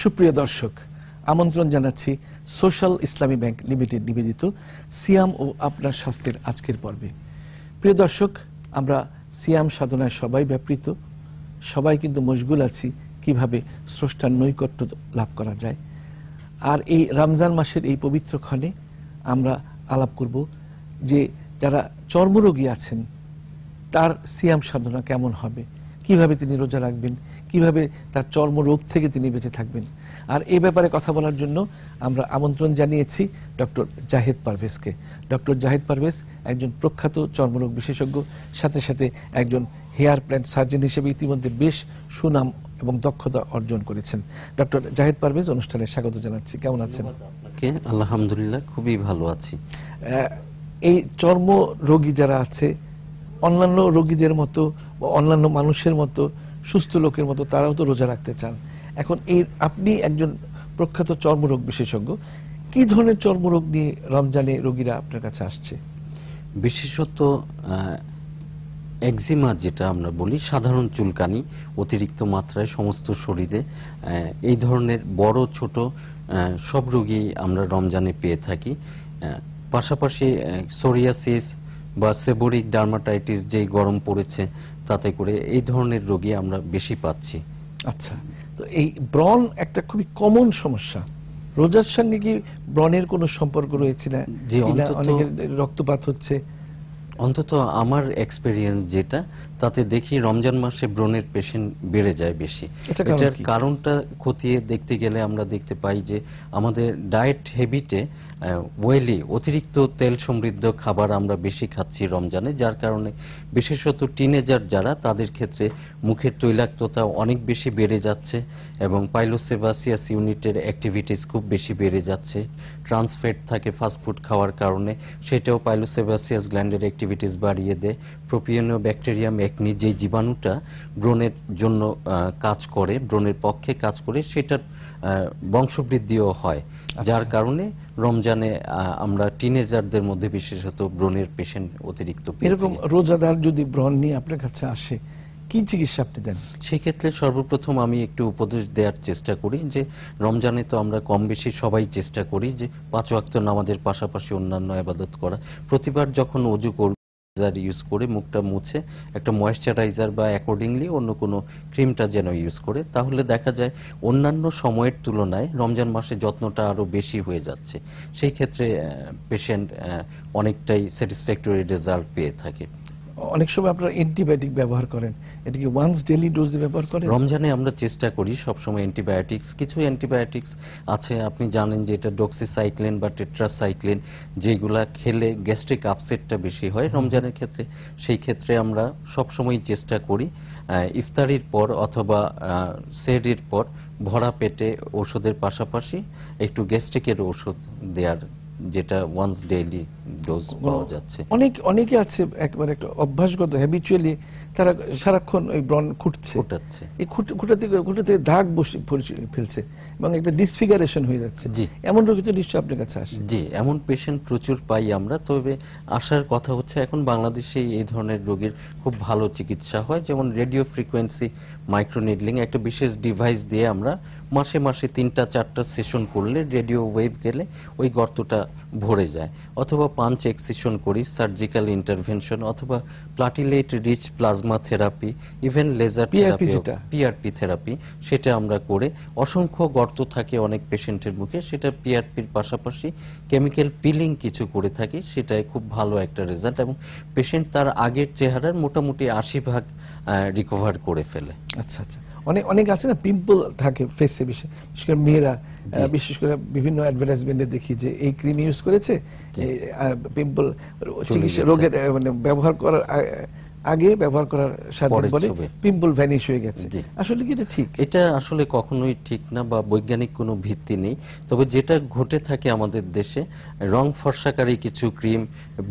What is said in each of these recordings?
সুপ্রিয় দর্শক আমন্ত্রণ জানাচ্ছি সোশ্যাল ইসলামী ব্যাংক লিমিটেড নিবেদিত সিয়াম ও আপনার স্বাস্থ্যের আজকের পর্বে প্রিয় দর্শক আমরা সিয়াম সাধনায় সবাই ব্যাপৃত সবাই কিন্তু মশগুল আছি কিভাবে স্রষ্টার নৈকট্য লাভ করা যায় আর এই রমজান মাসের এই পবিত্র ক্ষণে আমরা আলাপ করব যে যারা চর্মরোগী আছেন তার সিয়াম সাধনা কেমন হবে কিভাবে তিনি রোজা রাখবেন কিভাবে তার চর্মরোগ থেকে তিনি বেঁচে থাকবেন আর এ ব্যাপারে কথা বলার জন্য আমরা আমন্ত্রণ জানিয়েছি ডক্টর জাহেদ পারভেজকে ডক্টর জাহেদ পারভেজ একজন প্রখ্যাত চর্মরোগ বিশেষজ্ঞ সাথে সাথে একজন হেয়ার প্ল্যান্ট সার্জন হিসেবে ইতিমধ্যে বেশ সুনাম এবং দক্ষতা অর্জন করেছেন ডক্টর জাহেদ পারভেজ অনুষ্ঠানে স্বাগত জানাচ্ছি কেমন আছেন আলহামদুলিল্লাহ খুবই ভালো আছি এই চর্ম রোগী যারা আছে অন্যান্য রোগীদের মতো বা অন্যান্য মানুষের মতো সুস্থ লোকের মতো তারাও তো রোজা রাখতে চান এখন এই আপনি একজন প্রখ্যাত চর্মরোগ বিশেষজ্ঞ কি ধরনের চর্মরোগ নিয়ে রমজানে রোগীরা আপনার কাছে আসছে বিশেষত একজিমা যেটা আমরা বলি সাধারণ চুলকানি অতিরিক্ত মাত্রায় সমস্ত শরীরে এই ধরনের বড় ছোট সব রোগী আমরা রমজানে পেয়ে থাকি পাশাপাশি সোরিয়াসিস বা সেবরিক ডার্মাটাইটিস যেই গরম পড়েছে তাতে করে এই ধরনের রোগী আমরা বেশি পাচ্ছি আচ্ছা তো এই ব্রণ একটা খুবই কমন সমস্যা রোজার সঙ্গে কি ব্রণের কোনো সম্পর্ক রয়েছে না যে অনেকের রক্তপাত হচ্ছে অন্তত আমার এক্সপেরিয়েন্স যেটা তাতে দেখি রমজান মাসে ব্রণের পেশেন্ট বেড়ে যায় বেশি এটার কারণটা খতিয়ে দেখতে গেলে আমরা দেখতে পাই যে আমাদের ডায়েট হেবিটে ওয়েলি অতিরিক্ত তেল সমৃদ্ধ খাবার আমরা বেশি খাচ্ছি রমজানে যার কারণে বিশেষত টিনেজার যারা তাদের ক্ষেত্রে মুখের তৈলাক্ততা অনেক বেশি বেড়ে যাচ্ছে এবং পাইলোসেভাসিয়াস ইউনিটের অ্যাক্টিভিটিস খুব বেশি বেড়ে যাচ্ছে ট্রান্সফেট থাকে ফাস্টফুড খাওয়ার কারণে সেটাও পাইলোসেভাসিয়াস গ্ল্যান্ডের অ্যাক্টিভিটিস বাড়িয়ে দেয় প্রোপিয়ানো ব্যাকটেরিয়াম একনি যে জীবাণুটা ব্রণের জন্য কাজ করে ব্রণের পক্ষে কাজ করে সেটার বংশবৃদ্ধিও হয় আচ্ছা। যার কারণে রমজানে আমরা টিনেজারদের মধ্যে বিশেষত ব্রণের পেশেন্ট অতিরিক্ত এরকম রোজাদার যদি ব্রণ নিয়ে আপনার কাছে আসে কি চিকিৎসা আপনি দেন সেক্ষেত্রে সর্বপ্রথম আমি একটু উপদেশ দেওয়ার চেষ্টা করি যে রমজানে তো আমরা কম বেশি সবাই চেষ্টা করি যে পাঁচ ওয়াক্ত নামাজের পাশাপাশি অন্যান্য আবাদত করা প্রতিবার যখন অজু করব ইউজ করে মুখটা মুছে একটা ময়েশ্চারাইজার বা অ্যাকর্ডিংলি অন্য কোনো ক্রিমটা যেন ইউজ করে তাহলে দেখা যায় অন্যান্য সময়ের তুলনায় রমজান মাসে যত্নটা আরও বেশি হয়ে যাচ্ছে সেই ক্ষেত্রে পেশেন্ট অনেকটাই স্যাটিসফ্যাক্টরি রেজাল্ট পেয়ে থাকে অনেক সময় আপনারা অ্যান্টিবায়োটিক ব্যবহার করেন এটা কি ওয়ান্স ডেলি ডোজ ব্যবহার করেন রমজানে আমরা চেষ্টা করি সবসময় অ্যান্টিবায়োটিক্স কিছু অ্যান্টিবায়োটিক্স আছে আপনি জানেন যে এটা ডক্সিসাইক্লিন বা টেট্রাসাইক্লিন যেগুলা খেলে গ্যাস্ট্রিক আপসেটটা বেশি হয় রমজানের ক্ষেত্রে সেই ক্ষেত্রে আমরা সবসময় চেষ্টা করি ইফতারির পর অথবা সেডির পর ভরা পেটে ওষুধের পাশাপাশি একটু গ্যাস্ট্রিকের ওষুধ দেওয়ার যেটা ওয়ান্স ডেইলি ডোজ পাওয়া যাচ্ছে অনেক অনেকে আছে একবার একটা অভ্যাসগত হ্যাবিচুয়ালি তারা সারাক্ষণ ওই ব্রন খুঁটছে খুঁটাচ্ছে এই খুঁটাতে খুঁটাতে দাগ বসে ফেলছে এবং একটা ডিসফিগারেশন হয়ে যাচ্ছে জি এমন রোগী তো নিশ্চয়ই আপনার কাছে আসে জি এমন পেশেন্ট প্রচুর পাই আমরা তবে আসার কথা হচ্ছে এখন বাংলাদেশে এই ধরনের রোগীর খুব ভালো চিকিৎসা হয় যেমন রেডিও ফ্রিকোয়েন্সি মাইক্রোনিডলিং একটা বিশেষ ডিভাইস দিয়ে আমরা মাসে মাসে তিনটা চারটা সেশন করলে রেডিও ওয়েভ গেলে ওই গর্তটা ভরে যায় অথবা পাঞ্চ এক্সিশন করি সার্জিক্যাল ইন্টারভেনশন অথবা platelet rich plasma therapy even laser therapy PRP therapy সেটা আমরা করে অসংখ্য গর্ত থাকে অনেক পেশেন্টের মুখে সেটা পিআরপির পাশাপাশি কেমিক্যাল পিলিং কিছু করে থাকি সেটাই খুব ভালো একটা রেজাল্ট এবং পেশেন্ট তার আগের চেহারার মোটামুটি আশি ভাগ রিকভার করে ফেলে আচ্ছা আচ্ছা অনেক অনেক আছে না পিম্পল থাকে ফেসে বিশেষ করে মেয়েরা বিশেষ করে বিভিন্ন অ্যাডভার্টাইজমেন্টে দেখি যে এই ক্রিম ইউজ করেছে পিম্পল চিকিৎসা রোগের মানে ব্যবহার করার আগে ব্যবহার করার সাথে পরে পিম্পল ভ্যানিশ হয়ে গেছে আসলে কি এটা ঠিক এটা আসলে কখনোই ঠিক না বা বৈজ্ঞানিক কোনো ভিত্তি নেই তবে যেটা ঘটে থাকে আমাদের দেশে রং ফর্সাকারী কিছু ক্রিম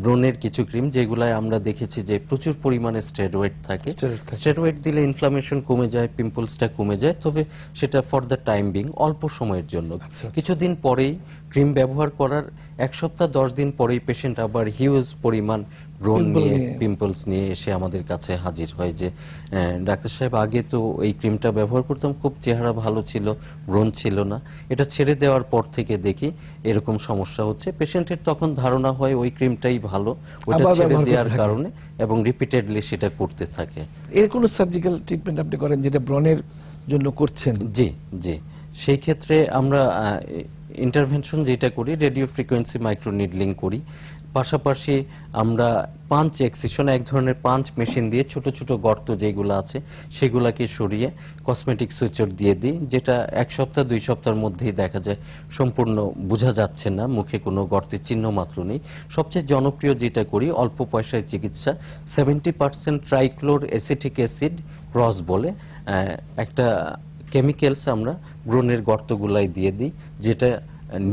ব্রণের কিছু ক্রিম যেগুলায় আমরা দেখেছি যে প্রচুর পরিমাণে স্টেরয়েড থাকে স্টেরয়েড দিলে ইনফ্লামেশন কমে যায় পিম্পলসটা কমে যায় তবে সেটা ফর দ্য টাইম বিং অল্প সময়ের জন্য আচ্ছা, আচ্ছা। কিছুদিন পরেই ক্রিম ব্যবহার করার এক সপ্তাহ দশ দিন পরেই পেশেন্ট আবার হিউজ পরিমাণ ব্রণ নিয়ে পিম্পলস নিয়ে এসে আমাদের কাছে হাজির হয় যে ডাক্তার সাহেব আগে তো এই ক্রিমটা ব্যবহার করতাম খুব চেহারা ভালো ছিল ব্রণ ছিল না এটা ছেড়ে দেওয়ার পর থেকে দেখি এরকম সমস্যা হচ্ছে পেশেন্টের তখন ধারণা হয় ওই ক্রিমটাই ভালো ওটা ছেড়ে দেওয়ার কারণে এবং রিপিটেডলি সেটা করতে থাকে এর কোন সার্জিক্যাল ট্রিটমেন্ট আপনি করেন যেটা ব্রণের জন্য করছেন জি জি সেই ক্ষেত্রে আমরা ইন্টারভেনশন যেটা করি রেডিও ফ্রিকোয়েন্সি মাইক্রো নিডলিং করি পাশাপাশি আমরা পাঞ্চ এক্সিশন এক ধরনের পাঞ্চ মেশিন দিয়ে ছোট ছোট গর্ত যেগুলো আছে সেগুলোকে সরিয়ে কসমেটিক সুইচর দিয়ে দিই যেটা এক সপ্তাহ দুই সপ্তাহের মধ্যেই দেখা যায় সম্পূর্ণ বোঝা যাচ্ছে না মুখে কোনো গর্তের চিহ্ন মাত্র নেই সবচেয়ে জনপ্রিয় যেটা করি অল্প পয়সায় চিকিৎসা seventy percent trichloro acetic acid cross বলে একটা কেমিক্যালস আমরা ব্রণের গর্তগুলাই দিয়ে দিই যেটা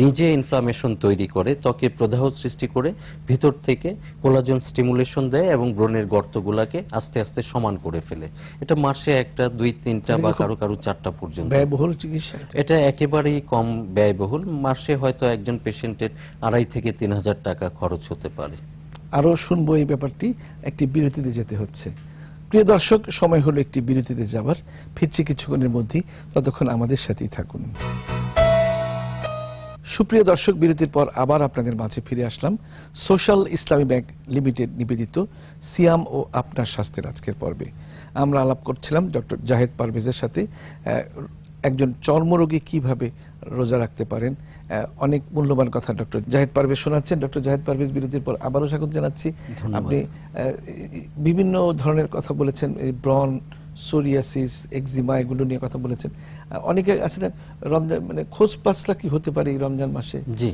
নিজে ইনফ্লামেশন তৈরি করে ত্বকে প্রদাহ সৃষ্টি করে ভিতর থেকে কোলাজন স্টিমুলেশন দেয় এবং ব্রণের গর্তগুলাকে আস্তে আস্তে সমান করে ফেলে এটা মাসে একটা দুই তিনটা বা কারো কারো চারটা পর্যন্ত ব্যয়বহুল চিকিৎসা এটা একেবারেই কম ব্যয়বহুল মাসে হয়তো একজন পেশেন্টের আড়াই থেকে তিন হাজার টাকা খরচ হতে পারে আরও শুনবো এই ব্যাপারটি একটি বিরতিতে যেতে হচ্ছে প্রিয় দর্শক সময় হলো একটি বিরতিতে যাবার ফিরছি কিছুক্ষণের মধ্যেই ততক্ষণ আমাদের সাথেই থাকুন সুপ্রিয় দর্শক বিরতির পর আবার আপনাদের মাঝে ফিরে আসলাম সোশ্যাল ইসলামী ব্যাংক লিমিটেড নিবেদিত সিয়াম ও আপনার স্বাস্থ্যের আজকের পর্বে আমরা আলাপ করছিলাম ডক্টর জাহেদ পারভেজের সাথে একজন চর্মরোগী কিভাবে রোজা রাখতে পারেন অনেক মূল্যবান কথা ডক্টর জাহেদ পারভেজ শোনাচ্ছেন ডক্টর জাহেদ পারভেজ বিরতির পর আবারও স্বাগত জানাচ্ছি আপনি বিভিন্ন ধরনের কথা বলেছেন ব্রন সোরিয়াসিস এক্সিমা এগুলো নিয়ে কথা বলেছেন অনেকে আছে না রমজান মানে খোঁজ পাঁচলা কি হতে পারে এই রমজান মাসে জি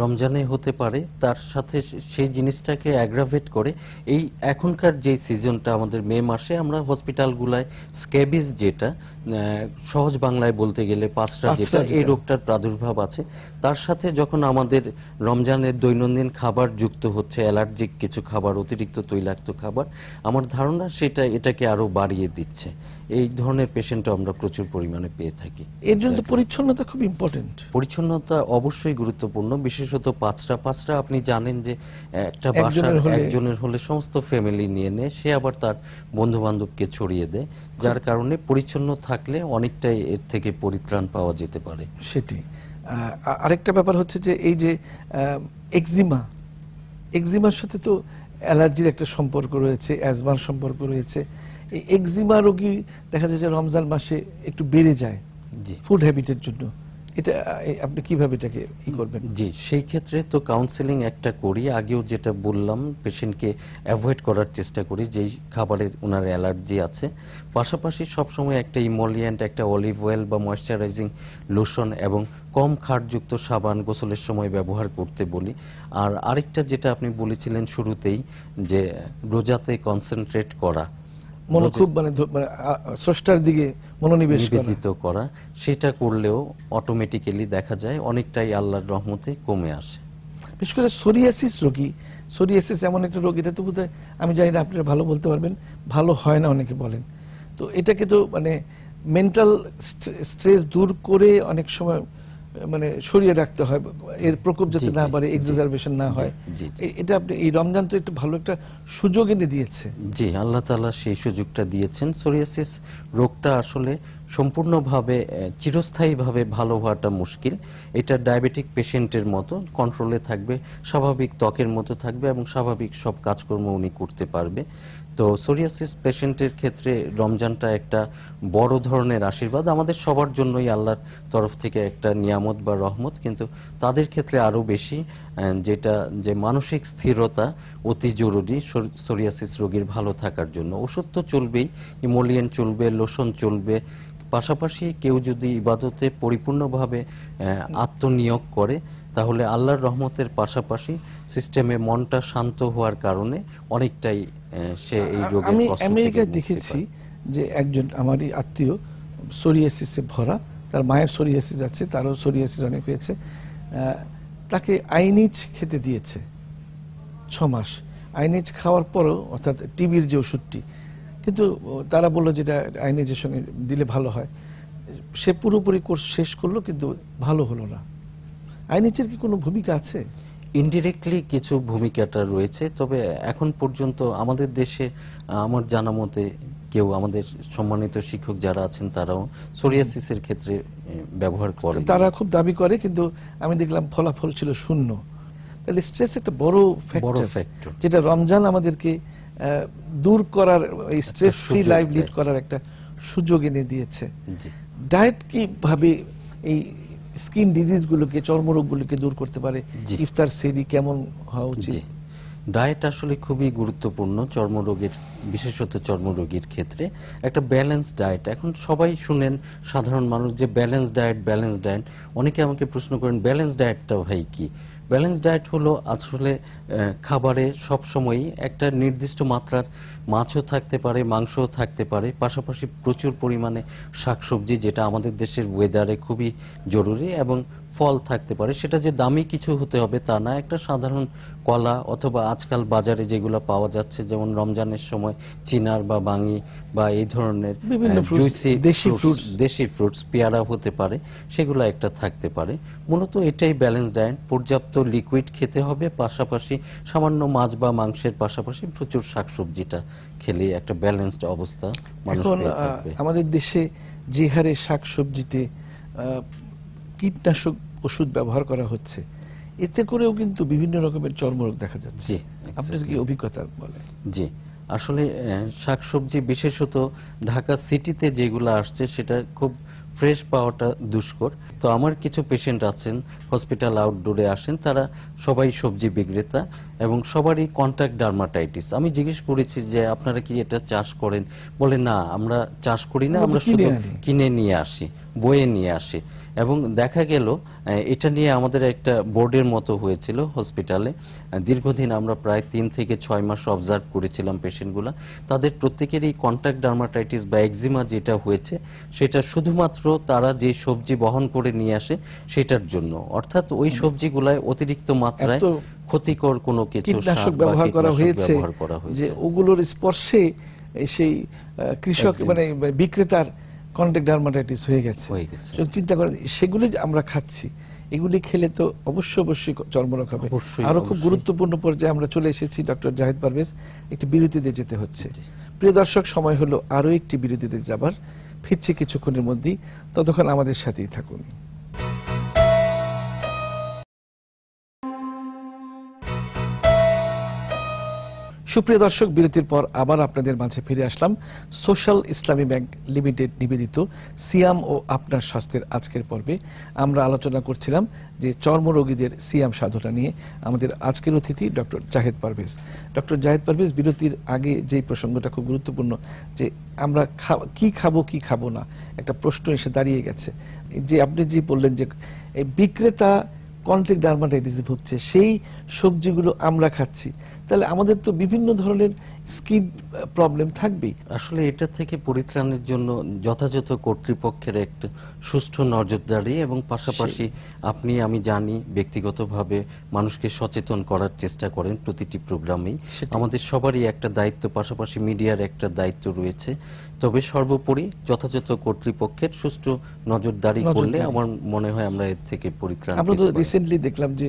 রমজানে হতে পারে তার সাথে সেই জিনিসটাকে অ্যাগ্রাভেট করে এই এখনকার যে সিজনটা আমাদের মে মাসে আমরা হসপিটালগুলায় স্ক্যাবিস যেটা সহজ বাংলায় বলতে গেলে পাঁচটা যেটা এই রোগটার প্রাদুর্ভাব আছে তার সাথে যখন আমাদের রমজানের দৈনন্দিন খাবার যুক্ত হচ্ছে অ্যালার্জিক কিছু খাবার অতিরিক্ত তৈলাক্ত খাবার আমার ধারণা সেটা এটাকে আরও বাড়িয়ে দিচ্ছে এই ধরনের পেশেন্টও আমরা প্রচুর পরিমাণে পেয়ে থাকি এর জন্য আচ্ছা। পরিচ্ছন্নতা খুব ইম্পর্টেন্ট পরিচ্ছন্নতা অবশ্যই গুরুত্বপূর্ণ বিশেষত পাঁচটা পাঁচটা আপনি জানেন যে একটা বাসার একজনের হলে সমস্ত ফ্যামিলি নিয়ে নেয় সে আবার তার বন্ধু বান্ধবকে ছড়িয়ে দেয় যার কারণে পরিচ্ছন্ন থাকলে অনেকটাই এর থেকে পরিত্রাণ পাওয়া যেতে পারে সেটি আরেকটা ব্যাপার হচ্ছে যে এই যে এক্সিমা এক্সিমার সাথে তো অ্যালার্জির একটা সম্পর্ক রয়েছে অ্যাজমার সম্পর্ক রয়েছে এই এক্সিমা রোগী দেখা যায় যে রমজান মাসে একটু বেড়ে যায় ফুড হ্যাবিটের জন্য এটা আপনি কিভাবে এটাকে ই করবেন জি সেই ক্ষেত্রে তো কাউন্সেলিং একটা করি আগেও যেটা বললাম পেশেন্টকে অ্যাভয়েড করার চেষ্টা করি যেই খাবারে ওনার অ্যালার্জি আছে পাশাপাশি সবসময় একটা ইমোলিয়েন্ট একটা অলিভ অয়েল বা ময়শ্চারাইজিং লোশন এবং কম খাটযুক্ত সাবান গোসলের সময় ব্যবহার করতে বলি আর আরেকটা যেটা আপনি বলেছিলেন শুরুতেই যে রোজাতে কনসেন্ট্রেট করা মন খুব মানে, মানে স্রষ্টার দিকে মনোনিবেশ করা সেটা করলেও অটোমেটিক্যালি দেখা যায় অনেকটাই আল্লাহর রহমতে কমে আসে বিশেষ করে সোরিয়াসিস রোগী সোরিয়াসিস এমন একটা রোগ এটা তো বোধ আমি জানি না আপনারা ভালো বলতে পারবেন ভালো হয় না অনেকে বলেন তো এটাকে তো মানে মেন্টাল স্ট্রেস দূর করে অনেক সময় মানে সরিয়ে রাখতে হয় এর প্রকোপ যাতে না বাড়ে এক্সাজারবেশন না হয় এটা আপনি এই রমজান তো একটা ভালো একটা সুযোগ এনে দিয়েছে জি আল্লাহ তাআলা সেই সুযোগটা দিয়েছেন সোরিয়াসিস রোগটা আসলে সম্পূর্ণভাবে চিরস্থায়ীভাবে ভালো হওয়াটা মুশকিল এটা ডায়াবেটিক পেশেন্টের মতো কন্ট্রোলে থাকবে স্বাভাবিক ত্বকের মতো থাকবে এবং স্বাভাবিক সব কাজকর্ম উনি করতে পারবে তো সোরিয়াসিস পেশেন্টের ক্ষেত্রে রমজানটা একটা বড় ধরনের আশীর্বাদ আমাদের সবার জন্যই আল্লাহর তরফ থেকে একটা নিয়ামত বা রহমত কিন্তু তাদের ক্ষেত্রে আরও বেশি যেটা যে মানসিক স্থিরতা অতি জরুরি সোরিয়াসিস রোগীর ভালো থাকার জন্য ওষুধ তো চলবেই ইমোলিয়ান চলবে লোশন চলবে পাশাপাশি কেউ যদি ইবাদতে পরিপূর্ণভাবে আত্মনিয়োগ করে তাহলে আল্লাহর রহমতের পাশাপাশি সিস্টেমে মনটা শান্ত হওয়ার কারণে অনেকটাই সে এই রোগের আমি দেখেছি যে একজন আমারই আত্মীয় সোরিয়াসিসে ভরা তার মায়ের সোরিয়াসিস আছে তারও সোরিয়াসিস অনেক হয়েছে তাকে খেতে দিয়েছে ছ মাস খাওয়ার পরও অর্থাৎ টিবির যে ওষুধটি কিন্তু তারা বললো যেটা আইনিজের সঙ্গে দিলে ভালো হয় সে পুরোপুরি কোর্স শেষ করলো কিন্তু ভালো হলো না আইনিচের কি কোনো ভূমিকা আছে ইনডিরেক্টলি কিছু ভূমিকাটা রয়েছে তবে এখন পর্যন্ত আমাদের দেশে আমার জানা মতে কেউ আমাদের সম্মানিত শিক্ষক যারা আছেন তারাও সোরিয়াসিসের ক্ষেত্রে ব্যবহার করে তারা খুব দাবি করে কিন্তু আমি দেখলাম ফলাফল ছিল শূন্য তাহলে স্ট্রেস একটা বড় বড় ফ্যাক্টর যেটা রমজান আমাদেরকে দূর করার এই স্ট্রেস ফ্রি লাইফ লিড করার একটা সুযোগ এনে দিয়েছে ডায়েট ভাবে এই স্কিন ডিজিজ চর্মরোগ চর্মরোগগুলোকে দূর করতে পারে ইফতার সেরি কেমন হওয়া উচিত ডায়েট আসলে খুবই গুরুত্বপূর্ণ চর্মরোগের বিশেষত চর্মরোগীর ক্ষেত্রে একটা ব্যালেন্স ডায়েট এখন সবাই শুনেন সাধারণ মানুষ যে ব্যালেন্স ডায়েট ব্যালেন্স ডায়েট অনেকে আমাকে প্রশ্ন করেন ব্যালেন্স ডায়েটটা ভাই কি ব্যালেন্স ডায়েট হলো আসলে খাবারে সবসময়ই একটা নির্দিষ্ট মাত্রার মাছও থাকতে পারে মাংসও থাকতে পারে পাশাপাশি প্রচুর পরিমাণে শাকসবজি যেটা আমাদের দেশের ওয়েদারে খুবই জরুরি এবং ফল থাকতে পারে সেটা যে দামি কিছু হতে হবে তা না একটা সাধারণ কলা অথবা আজকাল বাজারে যেগুলো পাওয়া যাচ্ছে যেমন রমজানের সময় চিনার বা বাঙি বা এই ধরনের দেশি ফ্রুটস পেয়ারা হতে পারে সেগুলো একটা থাকতে পারে মূলত এটাই ব্যালেন্স ডায়েট পর্যাপ্ত লিকুইড খেতে হবে পাশাপাশি সামান্য মাছ বা মাংসের পাশাপাশি প্রচুর শাকসবজিটা খেলে একটা ব্যালেন্সড অবস্থা মানুষ আমাদের দেশে যে হারে শাকসবজিতে কীটনাশক ওষুধ ব্যবহার করা হচ্ছে এতে করেও কিন্তু বিভিন্ন রকমের চর্মরোগ দেখা যাচ্ছে আপনার কি অভিজ্ঞতা বলে জি আসলে শাকসবজি বিশেষত ঢাকা সিটিতে যেগুলো আসছে সেটা খুব ফ্রেশ পাওয়াটা দুষ্কর তো আমার কিছু পেশেন্ট আছেন হসপিটাল আউটডোরে আসেন তারা সবাই সবজি বিক্রেতা এবং সবারই কন্ট্রাক্ট ডার্মাটাইটিস আমি জিজ্ঞেস করেছি যে আপনারা কি এটা চাষ করেন বলে না আমরা চাষ করি না আমরা শুধু কিনে নিয়ে আসি বয়ে নিয়ে আসি এবং দেখা গেল এটা নিয়ে আমাদের একটা বোর্ডের মতো হয়েছিল হসপিটালে দীর্ঘদিন আমরা প্রায় তিন থেকে ছয় মাস অবজার্ভ করেছিলাম পেশেন্টগুলো তাদের প্রত্যেকেরই কন্ট্রাক্ট ডার্মাটাইটিস বা একজিমা যেটা হয়েছে সেটা শুধুমাত্র তারা যে সবজি বহন করে নিয়ে আসে সেটার জন্য অর্থাৎ ওই সবজিগুলায় অতিরিক্ত মাত্রায় ক্ষতিকর কোনো কিছু ব্যবহার করা হয়েছে যে ওগুলোর স্পর্শে সেই কৃষক মানে, মানে বিক্রেতার ডার্মাটাইটিস হয়ে গেছে চিন্তা করেন সেগুলি আমরা খাচ্ছি এগুলি খেলে তো অবশ্যই অবশ্যই চর্মরোগ হবে আরো খুব গুরুত্বপূর্ণ পর্যায়ে আমরা চলে এসেছি ডক্টর জাহিদ পারভেজ একটি বিরতিতে যেতে হচ্ছে প্রিয় দর্শক সময় হলো আরো একটি বিরতিতে যাবার ফিরছে কিছুক্ষণের মধ্যেই ততক্ষণ আমাদের সাথেই থাকুন সুপ্রিয় দর্শক বিরতির পর আবার আপনাদের মাঝে ফিরে আসলাম সোশ্যাল ইসলামী ব্যাংক লিমিটেড নিবেদিত সিয়াম ও আপনার স্বাস্থ্যের আজকের পর্বে আমরা আলোচনা করছিলাম যে চর্মরোগীদের সিয়াম সাধনা নিয়ে আমাদের আজকের অতিথি ডক্টর জাহেদ পারভেজ ডক্টর জাহেদ পারভেজ বিরতির আগে যে প্রসঙ্গটা খুব গুরুত্বপূর্ণ যে আমরা কি খাবো কি খাবো না একটা প্রশ্ন এসে দাঁড়িয়ে গেছে যে আপনি যে বললেন যে বিক্রেতা কন্ট্রিক ডার্মাটাইটিস ভুগছে সেই সবজিগুলো আমরা খাচ্ছি তাহলে আমাদের তো বিভিন্ন ধরনের স্কিন প্রবলেম থাকবেই আসলে এটা থেকে পরিত্রাণের জন্য যথাযথ কর্তৃপক্ষের একটা সুষ্ঠু নজরদারি এবং পাশাপাশি আপনি আমি জানি ব্যক্তিগতভাবে মানুষকে সচেতন করার চেষ্টা করেন প্রতিটি প্রোগ্রামেই আমাদের সবারই একটা দায়িত্ব পাশাপাশি মিডিয়ার একটা দায়িত্ব রয়েছে তবে সর্বোপরি যথাযথ কর্তৃপক্ষের সুষ্ঠু নজরদারি করলে আমার মনে হয় আমরা এর থেকে পরিত্রাণ আমরা তো রিসেন্টলি দেখলাম যে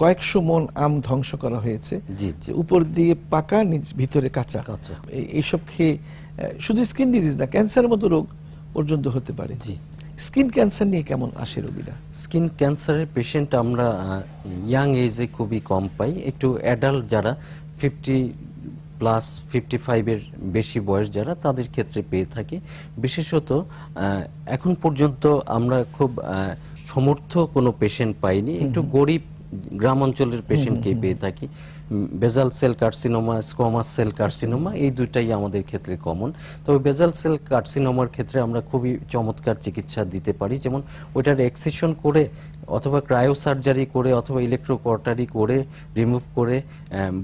কয়েকশো মন আম ধ্বংস করা হয়েছে উপর দিয়ে পাকা ভিতরে কাঁচা এইসব খেয়ে শুধু স্কিন ডিজিজ না ক্যান্সারের মতো রোগ পর্যন্ত হতে পারে জি স্কিন ক্যান্সার নিয়ে কেমন আসে রোগীরা স্কিন ক্যান্সারের পেশেন্ট আমরা ইয়াং এজে খুবই কম পাই একটু অ্যাডাল্ট যারা ফিফটি প্লাস ফিফটি ফাইভের বেশি বয়স যারা তাদের ক্ষেত্রে পেয়ে থাকি বিশেষত এখন পর্যন্ত আমরা খুব সমর্থ কোনো পেশেন্ট পাইনি একটু গরিব গ্রাম অঞ্চলের পেশেন্টকেই পেয়ে থাকি basal cell carcinoma squamous cell carcinoma এই দুটাই আমাদের ক্ষেত্রে কমন তবে বেজাল সেল কার্সিনোমার ক্ষেত্রে আমরা খুবই চমৎকার চিকিৎসা দিতে পারি যেমন ওইটার এক্সেশন করে অথবা ক্রায়োসার্জারি করে অথবা ইলেকট্রোকর্টারি করে রিমুভ করে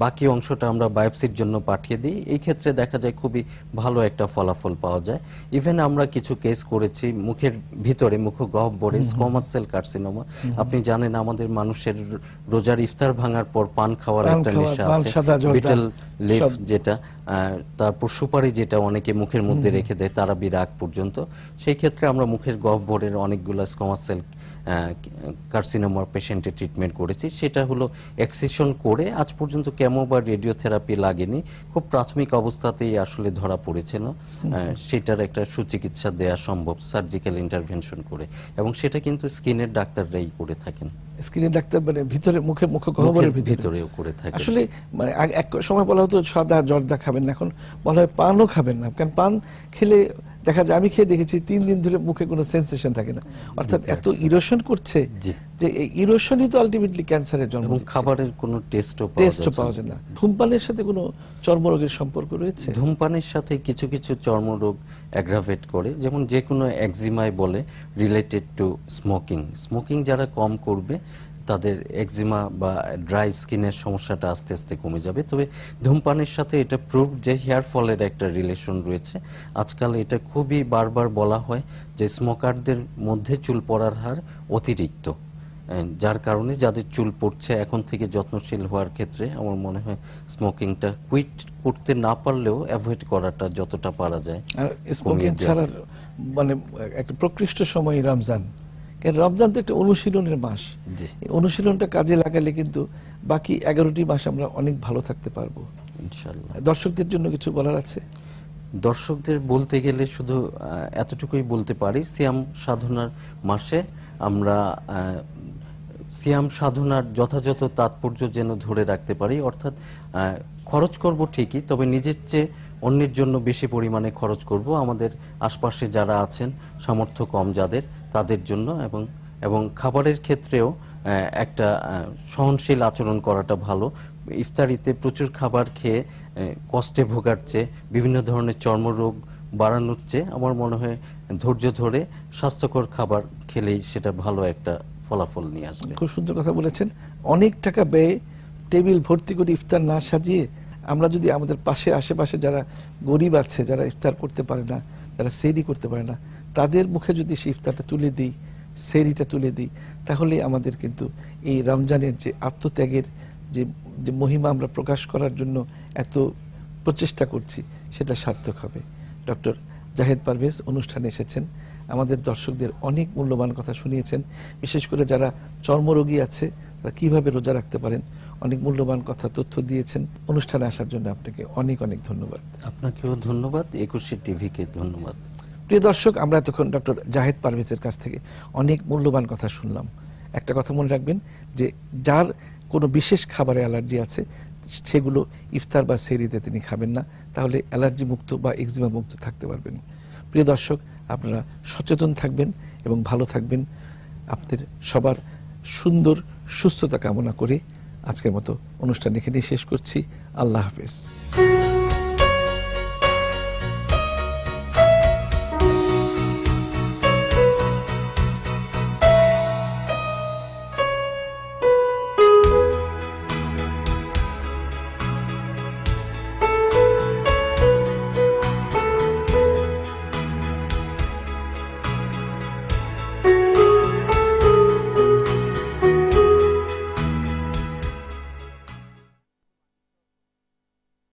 বাকি অংশটা আমরা বায়োপসির জন্য পাঠিয়ে দিই এই ক্ষেত্রে দেখা যায় খুবই ভালো একটা ফলাফল পাওয়া যায় ইভেন আমরা কিছু কেস করেছি মুখের ভিতরে মুখগহ্বরে স্কোমাস সেল কার্সিনোমা আপনি জানেন আমাদের মানুষের রোজার ইফতার ভাঙার পর পান খাওয়ার একটা নেশা আছে বিটেল লিফ যেটা তারপর সুপারি যেটা অনেকে মুখের মধ্যে রেখে দেয় তারা বিরাগ পর্যন্ত সেই ক্ষেত্রে আমরা মুখের গহ্বরের অনেকগুলো স্কোমাস সেল কার্সিনোমার পেশেন্টের ট্রিটমেন্ট করেছি সেটা হলো এক্সিশন করে আজ পর্যন্ত কেমো বা রেডিওথেরাপি লাগেনি খুব প্রাথমিক অবস্থাতেই আসলে ধরা পড়েছিল সেটার একটা সুচিকিৎসা দেয়া সম্ভব সার্জিক্যাল ইন্টারভেনশন করে এবং সেটা কিন্তু স্কিনের ডাক্তাররাই করে থাকেন স্কিনের ডাক্তার মানে ভিতরে মুখে মুখে গহ্বরের ভিতরেও করে থাকে আসলে মানে এক সময় বলা হতো সাদা জর্দা খাবেন মানে না এখন বলা হয় পানও খাবেন না কারণ পান খেলে দেখা যায় আমি খেয়ে দেখেছি তিন দিন ধরে মুখে কোনো সেন্সেশন থাকে না অর্থাৎ এত ইরোশন করছে যে এই ইরোশনই তো আলটিমেটলি ক্যান্সারের জন্ম খাবারের কোনো টেস্টও টেস্টও পাওয়া যায় না ধূমপানের সাথে কোনো চর্মরোগের সম্পর্ক রয়েছে ধূমপানের সাথে কিছু কিছু চর্মরোগ অ্যাগ্রাভেট করে যেমন যে কোনো একজিমায় বলে রিলেটেড টু স্মোকিং স্মোকিং যারা কম করবে তাদের একজিমা বা ড্রাই স্কিনের সমস্যাটা আস্তে আস্তে কমে যাবে তবে ধূমপানের সাথে এটা প্রুভ যে হেয়ার ফলের একটা রিলেশন রয়েছে আজকাল এটা খুবই বারবার বলা হয় যে স্মোকারদের মধ্যে চুল পড়ার হার অতিরিক্ত যার কারণে যাদের চুল পড়ছে এখন থেকে যত্নশীল হওয়ার ক্ষেত্রে আমার মনে হয় স্মোকিংটা কুইট করতে না পারলেও অ্যাভয়েড করাটা যতটা পারা যায় স্মোকিং ছাড়ার মানে একটা প্রকৃষ্ট সময় রমজান রমজান তো একটা অনুশীলনের মাস অনুশীলনটা কাজে লাগালে কিন্তু বাকি এগারোটি মাস আমরা অনেক ভালো থাকতে পারবো দর্শকদের জন্য কিছু বলার আছে দর্শকদের বলতে গেলে শুধু এতটুকুই বলতে পারি সিয়াম সাধনার মাসে আমরা সিয়াম সাধনার যথাযথ তাৎপর্য যেন ধরে রাখতে পারি অর্থাৎ খরচ করব ঠিকই তবে নিজের চেয়ে অন্যের জন্য বেশি পরিমাণে খরচ করব আমাদের আশপাশে যারা আছেন সামর্থ্য কম যাদের তাদের জন্য এবং এবং খাবারের ক্ষেত্রেও একটা সহনশীল আচরণ করাটা ভালো ইফতারিতে প্রচুর খাবার খেয়ে কষ্টে ভোগাচ্ছে বিভিন্ন ধরনের চর্মরোগ বাড়ানোর চেয়ে আমার মনে হয় ধৈর্য ধরে স্বাস্থ্যকর খাবার খেলেই সেটা ভালো একটা ফলাফল নিয়ে আসবে খুব সুন্দর কথা বলেছেন অনেক টাকা ব্যয়ে টেবিল ভর্তি করে ইফতার না সাজিয়ে আমরা যদি আমাদের পাশে আশেপাশে যারা গরিব আছে যারা ইফতার করতে পারে না তারা সেরি করতে পারে না তাদের মুখে যদি সে ইফতারটা তুলে দিই সেরিটা তুলে দিই তাহলে আমাদের কিন্তু এই রমজানের যে আত্মত্যাগের যে যে মহিমা আমরা প্রকাশ করার জন্য এত প্রচেষ্টা করছি সেটা সার্থক হবে ডক্টর জাহেদ পারভেজ অনুষ্ঠানে এসেছেন আমাদের দর্শকদের অনেক মূল্যবান কথা শুনিয়েছেন বিশেষ করে যারা চর্মরোগী আছে তারা কিভাবে রোজা রাখতে পারেন অনেক মূল্যবান কথা তথ্য দিয়েছেন অনুষ্ঠানে আসার জন্য আপনাকে অনেক অনেক ধন্যবাদ আপনাকেও ধন্যবাদ একুশে টিভিকে ধন্যবাদ প্রিয় দর্শক আমরা তখন ডক্টর জাহেদ পারভেজের কাছ থেকে অনেক মূল্যবান কথা শুনলাম একটা কথা মনে রাখবেন যে যার কোনো বিশেষ খাবারে অ্যালার্জি আছে সেগুলো ইফতার বা সেরিতে তিনি খাবেন না তাহলে অ্যালার্জি মুক্ত বা এক্সিমা মুক্ত থাকতে পারবেন প্রিয় দর্শক আপনারা সচেতন থাকবেন এবং ভালো থাকবেন আপনাদের সবার সুন্দর সুস্থতা কামনা করে আজকের মতো অনুষ্ঠান এখানেই শেষ করছি আল্লাহ হাফেজ